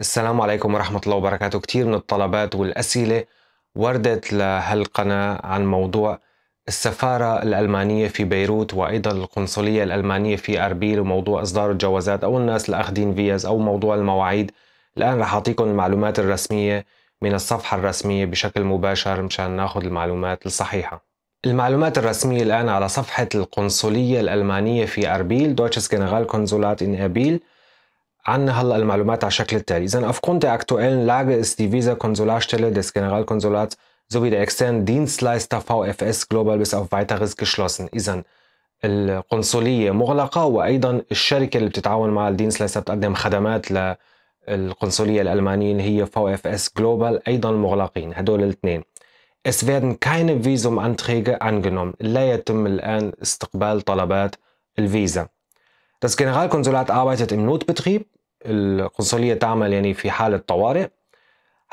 السلام عليكم ورحمة الله وبركاته كتير من الطلبات والأسئلة وردت لهالقناة عن موضوع السفارة الألمانية في بيروت وأيضا القنصلية الألمانية في أربيل وموضوع إصدار الجوازات أو الناس اللي أخذين فيز أو موضوع المواعيد الآن رح أعطيكم المعلومات الرسمية من الصفحة الرسمية بشكل مباشر مشان ناخذ المعلومات الصحيحة المعلومات الرسمية الآن على صفحة القنصلية الألمانية في أربيل دوتشس جنرال كونسولات إن أربيل عن al على الشكل التالي aufgrund der aktuellen Lage ist die Visa Konsularstelle des Generalkonsulats sowie der externen Dienstleister VFS Global bis auf weiteres geschlossen إذا القنصلية مغلقة وأيضا الشركة اللي بتتعاون مع الدينسلايس بتقدم خدمات للقنصلية الألمانيين هي VFS Global أيضا مغلقين هدول الاثنين Es werden keine Visumanträge angenommen. لا يتم الآن استقبال طلبات الفيزا. Das Generalkonsulat arbeitet im Notbetrieb. القنصلية تعمل يعني في حالة طوارئ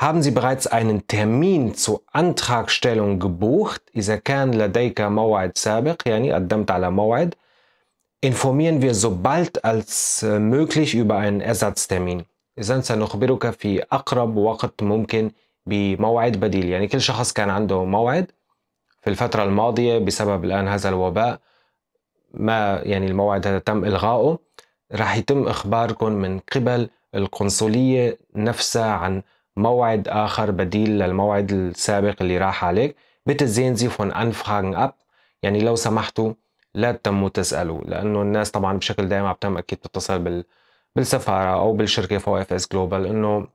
Haben Sie bereits einen Termin zur Antragstellung gebucht? إذا كان لديك موعد سابق يعني قدمت على موعد informieren wir sobald als möglich über einen Ersatztermin. إذا سنخبرك في أقرب وقت ممكن بموعد بديل يعني كل شخص كان عنده موعد في الفترة الماضية بسبب الآن هذا الوباء ما يعني الموعد هذا تم إلغاؤه راح يتم إخباركم من قبل القنصلية نفسها عن موعد آخر بديل للموعد السابق اللي راح عليك bitte sehen Sie von Anfragen ab يعني لو سمحتوا لا تتموا تسألوا لأنه الناس طبعا بشكل دائم عم أكيد تتصل بال... بالسفارة أو بالشركة فو اف اس جلوبال إنه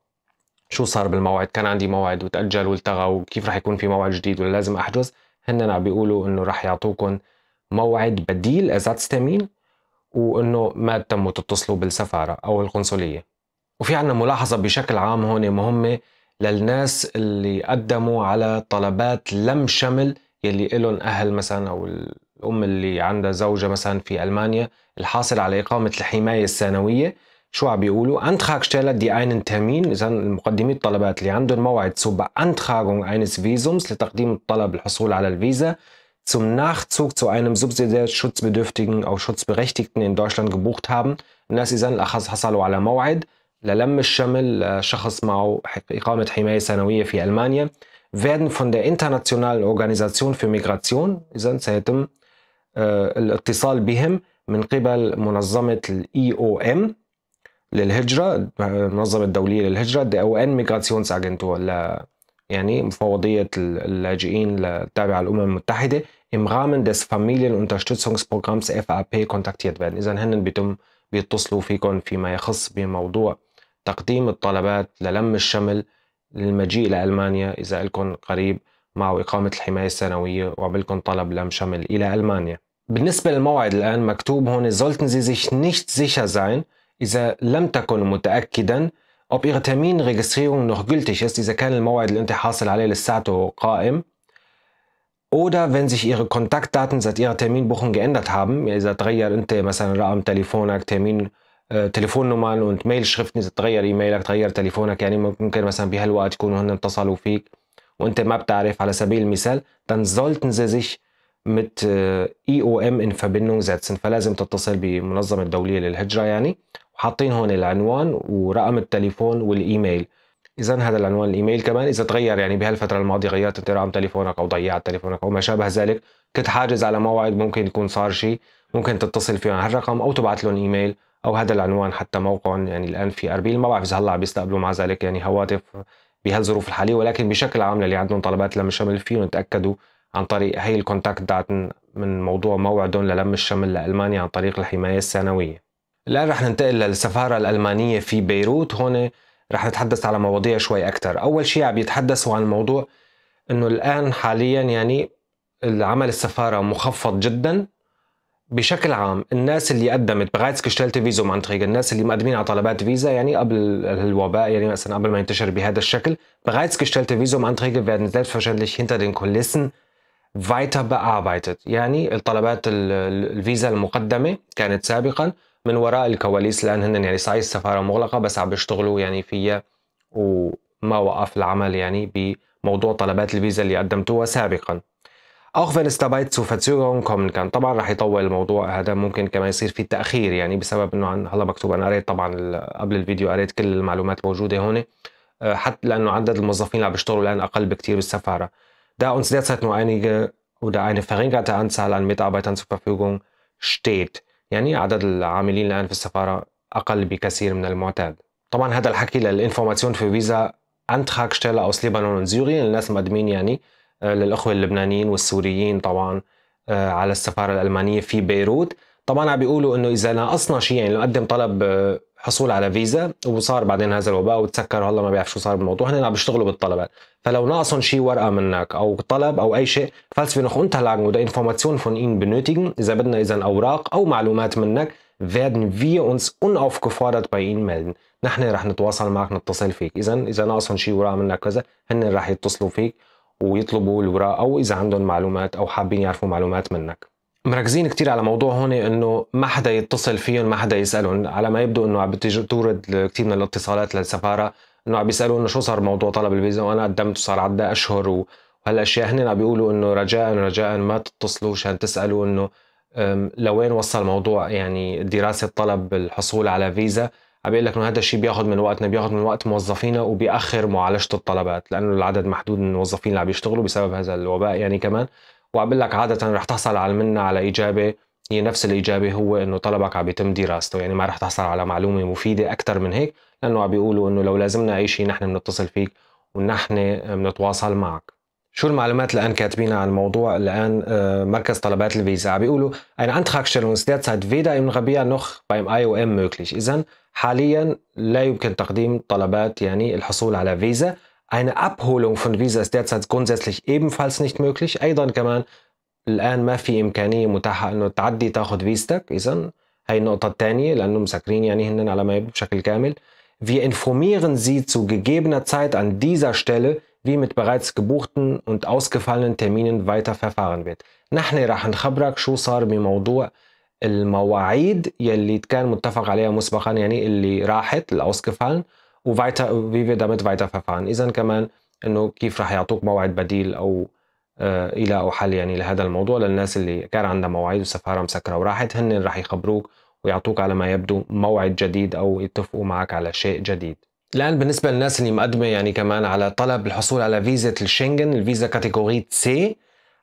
شو صار بالموعد كان عندي موعد وتأجل والتغى وكيف رح يكون في موعد جديد ولا لازم أحجز هن عم بيقولوا إنه رح يعطوكم موعد بديل Ersatztermin وانه ما تموا تتصلوا بالسفاره او القنصليه وفي عندنا ملاحظه بشكل عام هون مهمه للناس اللي قدموا على طلبات لم شمل يلي لهم أهل مثلا أو الأم اللي عندها زوجة مثلا في ألمانيا الحاصل على إقامة الحماية الثانوية شو عم بيقولوا Antragsteller دي اينن تامين إذا مقدمي الطلبات اللي عندهم موعد سوبا Antragung اينس فيزومز لتقديم الطلب الحصول على الفيزا zum Nachzug zu einem subsidiär schutzbedürftigen, auch schutzberechtigten in Deutschland gebucht haben. الناس إذا حصلوا على موعد للم الشمل شخص معه إقامة حماية سنوية في ألمانيا werden von der Internationalen Organisation für Migration إذا سيتم الاتصال بهم من قبل منظمة الاي او ام للهجرة المنظمة الدولية للهجرة دي او ان ميغراسيونس اجنتور يعني مفوضية اللاجئين التابعة للأمم المتحدة im Rahmen des Familienunterstützungsprogramms FAP kontaktiert werden إذا هن بيتم بيتصلوا فيكم فيما يخص بموضوع تقديم الطلبات للم الشمل للمجيء لألمانيا إذا لكم قريب مع إقامة الحماية السنوية وعملكم طلب لم شمل إلى ألمانيا بالنسبة للموعد الآن مكتوب هون sollten Sie sich nicht sicher sein إذا لم تكن متأكدا ob Ihre Terminregistrierung noch gültig ist إذا كان الموعد اللي أنت حاصل عليه لساته قائم oder wenn sich Ihre Kontaktdaten seit Ihrer Terminbuchung geändert haben. إذا تغير أنت مثلا رقم تليفونك تأمين تليفونnummern und Mailschriften إذا تغير إيميلك تغير تليفونك يعني ممكن مثلا بهالوقت يكونوا هن اتصلوا فيك وأنت ما بتعرف على سبيل المثال dann sollten Sie sich mit äh, IOM in Verbindung setzen فلازم تتصل بالمنظمة الدولية للهجرة يعني وحاطين هون العنوان ورقم التليفون والإيميل اذا هذا العنوان الايميل كمان اذا تغير يعني بهالفتره الماضيه غيرت انت رقم تليفونك او ضيعت تليفونك او ما شابه ذلك كنت حاجز على موعد ممكن يكون صار شيء ممكن تتصل فيه على هالرقم او تبعث لهم ايميل او هذا العنوان حتى موقع يعني الان في اربيل ما بعرف اذا هلا عم بيستقبلوا مع ذلك يعني هواتف بهالظروف الحاليه ولكن بشكل عام للي عندهم طلبات لم الشمل فيهم يتاكدوا عن طريق هي الكونتاكت دات من موضوع موعدهم للم الشمل لالمانيا عن طريق الحمايه السنويه. الان رح ننتقل للسفاره الالمانيه في بيروت هون رح نتحدث على مواضيع شوي أكثر أول شيء عم يتحدثوا عن موضوع أنه الآن حاليا يعني العمل السفارة مخفض جدا بشكل عام الناس اللي قدمت بغايتس كشتلت فيزو عن طريق الناس اللي مقدمين على طلبات فيزا يعني قبل الوباء يعني مثلا قبل ما ينتشر بهذا الشكل bereits gestellte Visum Anträge werden selbstverständlich hinter den Kulissen weiter bearbeitet يعني الطلبات الفيزا المقدمة كانت سابقا من وراء الكواليس لان هن يعني صحيح السفاره مغلقه بس عم بيشتغلوا يعني فيها وما وقف العمل يعني بموضوع طلبات الفيزا اللي قدمتوها سابقا auch wenn es dabei zu Verzögerungen kommen kann طبعا رح يطول الموضوع هذا ممكن كمان يصير في تاخير يعني بسبب انه عن هلا مكتوب انا قريت طبعا قبل الفيديو قريت كل المعلومات الموجوده هون آه، حتى لانه عدد الموظفين اللي عم بيشتغلوا الان اقل بكثير بالسفاره da uns derzeit nur einige oder eine verringerte Anzahl an Mitarbeitern zur Verfügung steht يعني عدد العاملين الآن في السفارة أقل بكثير من المعتاد طبعا هذا الحكي للانفورماسيون في فيزا انت شتيلا او سليبانون زيوري الناس مقدمين يعني آه، للأخوة اللبنانيين والسوريين طبعا آه، على السفارة الألمانية في بيروت طبعا عم بيقولوا انه اذا ناقصنا شيء يعني نقدم طلب آه، حصول على فيزا وصار بعدين هذا الوباء وتسكر والله ما بيعرف شو صار بالموضوع هن عم بيشتغلوا بالطلبات فلو ناقصهم شي ورقه منك او طلب او اي شيء فالس wir انت Unterlagen ودا انفورماسيون فون ان بنوتين اذا بدنا اذا اوراق او معلومات منك werden wir uns unaufgefordert bei ihnen melden نحن رح نتواصل معك نتصل فيك اذا اذا ناقصهم شي ورقه منك كذا هن رح يتصلوا فيك ويطلبوا الوراء او اذا عندهم معلومات او حابين يعرفوا معلومات منك مركزين كتير على موضوع هون انه ما حدا يتصل فيهم ما حدا يسالهم على ما يبدو انه عم تورد كثير من الاتصالات للسفاره انه عم بيسالوا انه شو صار موضوع طلب الفيزا وانا قدمت وصار عدى اشهر وهالاشياء هن عم بيقولوا انه رجاء رجاء ما تتصلوا عشان تسالوا انه لوين وصل موضوع يعني دراسه طلب الحصول على فيزا عم بيقول لك انه هذا الشيء بياخذ من وقتنا بياخذ من وقت موظفينا وبيأخر معالجه الطلبات لانه العدد محدود من الموظفين اللي عم بيشتغلوا بسبب هذا الوباء يعني كمان وعم لك عاده رح تحصل على منا على اجابه هي نفس الاجابه هو انه طلبك عم يتم دراسته يعني ما رح تحصل على معلومه مفيده اكثر من هيك لانه عم بيقولوا انه لو لازمنا اي شيء نحن بنتصل فيك ونحن بنتواصل معك شو المعلومات الان كاتبينها عن الموضوع الان آه، مركز طلبات الفيزا عم بيقولوا ein Antragstellungswert seit weder im Rabia noch beim IOM möglich اذا حاليا لا يمكن تقديم طلبات يعني الحصول على فيزا eine Abholung von Visa ist derzeit grundsätzlich ebenfalls nicht möglich. أيضا كمان الآن ما في إمكانية متاحة إنه تعدي تاخذ فيزتك إذا هاي النقطة الثانية لأنه مسكرين يعني هن على ما يبدو بشكل كامل. Wir informieren Sie zu gegebener Zeit an dieser Stelle, wie mit bereits gebuchten und ausgefallenen Terminen weiter verfahren wird. نحن راح نخبرك شو صار بموضوع المواعيد يلي كان متفق عليها مسبقا يعني اللي راحت الاوسكفالن وفيتا وفي بدنا فيتا اذا كمان انه كيف رح يعطوك موعد بديل او آه، الى حل يعني لهذا الموضوع للناس اللي كان عندها مواعيد والسفاره مسكره وراحت هن رح يخبروك ويعطوك على ما يبدو موعد جديد او يتفقوا معك على شيء جديد الان بالنسبه للناس اللي مقدمه يعني كمان على طلب الحصول على فيزا الشنغن الفيزا كاتيجوري سي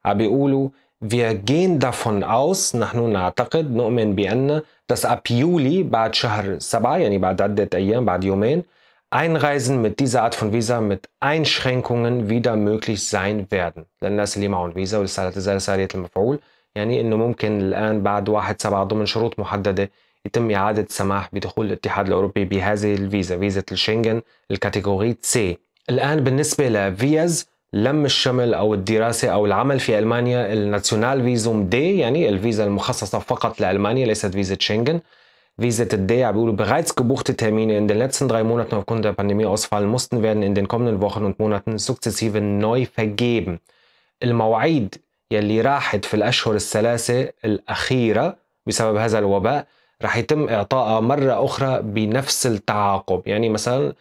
عم بيقولوا في جين دافون اوس نحن نعتقد نؤمن بأن تس ab بعد شهر سبعة يعني بعد عدة أيام بعد يومين Einreisen mit dieser Art von Visa mit Einschränkungen wieder möglich sein werden للناس اللي معهم فيزا ولسه لا تزال سارية المفعول يعني انه ممكن الان بعد 1 7 ضمن شروط محدده يتم اعاده السماح بدخول الاتحاد الاوروبي بهذه الفيزا فيزا الشنغن الكاتيجوري سي الان بالنسبه لفيز لم الشمل او الدراسه او العمل في المانيا الناسيونال فيزوم دي يعني الفيزا المخصصه فقط لالمانيا ليست فيزا شنغن WZD Bulu bereits gebuchte Termine in den letzten drei Monaten aufgrund der Pandemie ausfallen mussten, werden in den kommenden Wochen und Monaten sukzessive neu vergeben. المواعيد يلي راحت في الأشهر الثلاثة الأخيرة بسبب هذا الوباء راح يتم إعطائها مرة أخرى بنفس التعاقب يعني مثلا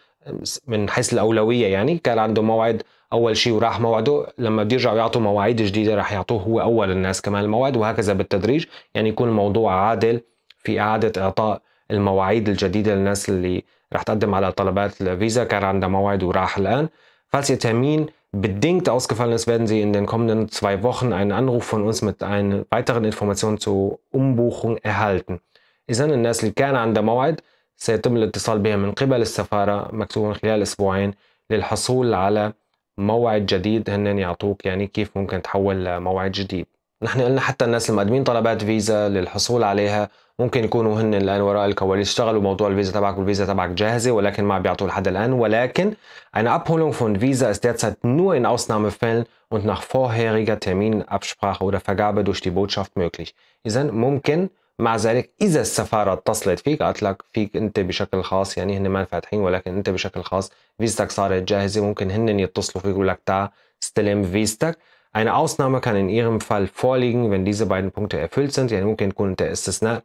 من حيث الأولوية يعني كان عنده موعد أول شيء وراح موعده لما بده يرجعوا يعطوا مواعيد جديدة راح يعطوه هو أول الناس كمان الموعد وهكذا بالتدريج يعني يكون الموضوع عادل في اعاده اعطاء المواعيد الجديده للناس اللي رح تقدم على طلبات الفيزا كان عندها موعد وراح الان falls ihr Termin bedingt ausgefallen ist werden Sie in den kommenden zwei Wochen einen Anruf von uns mit einen weiteren Informationen zur Umbuchung erhalten إذا الناس اللي كان عندها موعد سيتم الاتصال بها من قبل السفارة مكتوبا خلال أسبوعين للحصول على موعد جديد هن يعطوك يعني كيف ممكن تحول لموعد جديد نحن قلنا حتى الناس المقدمين طلبات فيزا للحصول عليها ممكن يكونوا هن الان وراء الكواليس اشتغلوا موضوع الفيزا تبعك والفيزا تبعك جاهزه ولكن ما بيعطوه لحد الان ولكن eine Abholung فون فيزا ist نو ان اوسنام فيل und nach vorheriger Terminabsprache oder Vergabe durch die Botschaft möglich. اذا ممكن مع ذلك اذا السفاره اتصلت فيك قالت لك فيك انت بشكل خاص يعني هن ما فاتحين ولكن انت بشكل خاص فيزتك صارت جاهزه ممكن هن يتصلوا فيك ويقول لك تعال استلم فيزتك Eine Ausnahme kann in Ihrem Fall vorliegen, wenn diese beiden Punkte erfüllt sind. يعني ممكن يكون ده استثناء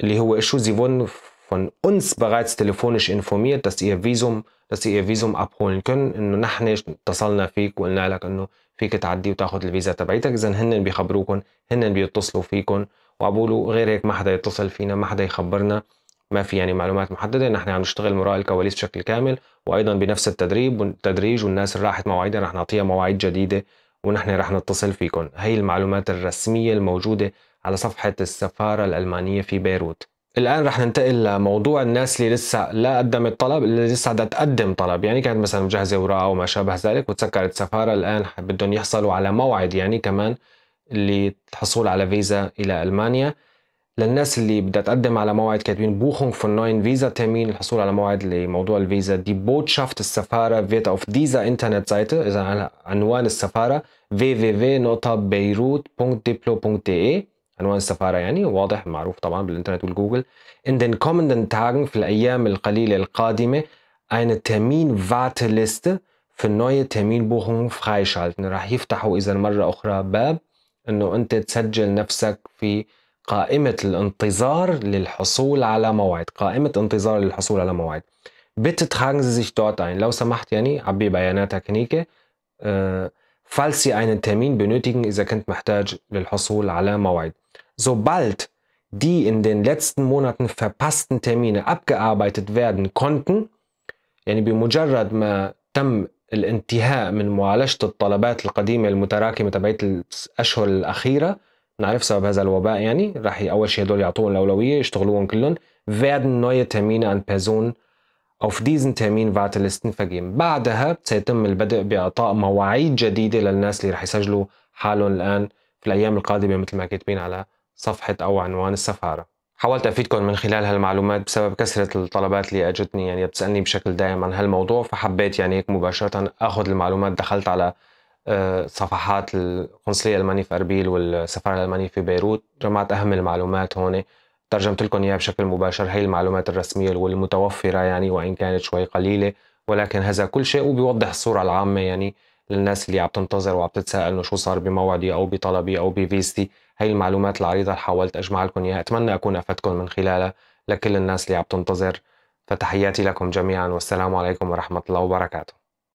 اللي هو شو Sie wurden von uns bereits telefonisch informiert, dass Ihr Visum, dass Sie Ihr Visum abholen können. إنه نحن اتصلنا فيك وقلنا لك إنه فيك تعدي وتاخد الفيزا تبعتك، إذا هن بيخبروكم، هن بيتصلوا فيكم وعبولوا غير هيك ما حدا يتصل فينا، ما حدا يخبرنا. ما في يعني معلومات محددة نحن عم نشتغل من وراء الكواليس بشكل كامل وأيضا بنفس التدريب والتدريج والناس اللي راحت مواعيدها رح نعطيها مواعيد جديدة ونحن رح نتصل فيكم هي المعلومات الرسمية الموجودة على صفحة السفارة الألمانية في بيروت الآن رح ننتقل لموضوع الناس اللي لسه لا قدمت طلب اللي لسه بدها تقدم طلب يعني كانت مثلا مجهزة وراء أو ما شابه ذلك وتسكرت السفارة الآن بدهم يحصلوا على موعد يعني كمان اللي على فيزا إلى ألمانيا للناس اللي بدها تقدم على موعد كاتبين بوخونغ فون نوين فيزا تامين الحصول على موعد لموضوع الفيزا دي بوتشافت السفارة فيتا اوف ديزا انترنت سايت اذا عنوان السفارة www.beirut.diplo.de عنوان السفارة يعني واضح معروف طبعا بالإنترنت والجوجل in the coming Tagen في الأيام القليلة القادمة eine Termin-Warteliste für neue Terminbuchungen freischalten راح يفتحوا إذا مرة أخرى باب أنه أنت تسجل نفسك في قائمة الانتظار للحصول على موعد قائمة انتظار للحصول على موعد Bitte tragen Sie sich dort ein لو سمحت يعني عبي بياناتك هنيك أه Falls Sie einen Termin benötigen, إذا كنت محتاج للحصول على موعد. Sobald die in den letzten Monaten verpassten Termine abgearbeitet werden konnten, يعني بمجرد ما تم الانتهاء من معالجة الطلبات القديمة المتراكمة تبعت الأشهر الأخيرة نعرف سبب هذا الوباء يعني راح أول شيء هدول يعطوهم الأولوية يشتغلوهم كلهم werden neue Termine an Personen auf diesen Termin Wartelisten vergeben بعدها سيتم البدء بإعطاء مواعيد جديدة للناس اللي رح يسجلوا حالهم الآن في الأيام القادمة مثل ما كاتبين على صفحة أو عنوان السفارة حاولت أفيدكم من خلال هالمعلومات بسبب كثرة الطلبات اللي أجتني يعني بتسألني بشكل دائم عن هالموضوع فحبيت يعني هيك مباشرة أخذ المعلومات دخلت على آه، صفحات القنصلية الألمانية في أربيل والسفارة الألمانية في بيروت جمعت أهم المعلومات هون ترجمت لكم إياها بشكل مباشر هي المعلومات الرسمية والمتوفرة يعني وإن كانت شوي قليلة ولكن هذا كل شيء وبيوضح الصورة العامة يعني للناس اللي عم تنتظر وعم تتساءل انه شو صار بموعدي او بطلبي او بفيزتي هي المعلومات العريضه اللي حاولت اجمع لكم اياها اتمنى اكون افدتكم من خلالها لكل الناس اللي عم تنتظر فتحياتي لكم جميعا والسلام عليكم ورحمه الله وبركاته